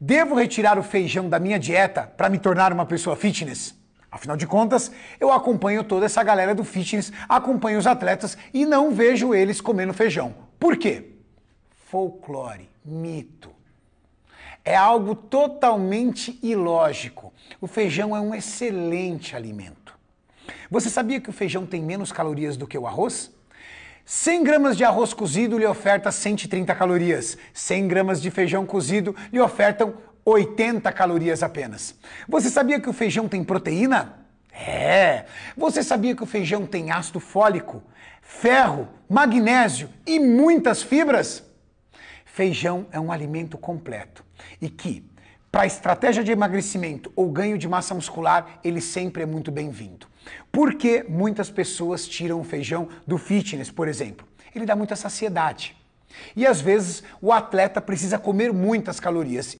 Devo retirar o feijão da minha dieta para me tornar uma pessoa fitness? Afinal de contas, eu acompanho toda essa galera do fitness, acompanho os atletas e não vejo eles comendo feijão. Por quê? Folclore, mito. É algo totalmente ilógico. O feijão é um excelente alimento. Você sabia que o feijão tem menos calorias do que o arroz? 100 gramas de arroz cozido lhe oferta 130 calorias. 100 gramas de feijão cozido lhe ofertam 80 calorias apenas. Você sabia que o feijão tem proteína? É. Você sabia que o feijão tem ácido fólico, ferro, magnésio e muitas fibras? Feijão é um alimento completo e que, para a estratégia de emagrecimento ou ganho de massa muscular, ele sempre é muito bem-vindo. Por que muitas pessoas tiram o feijão do fitness, por exemplo? Ele dá muita saciedade. E às vezes o atleta precisa comer muitas calorias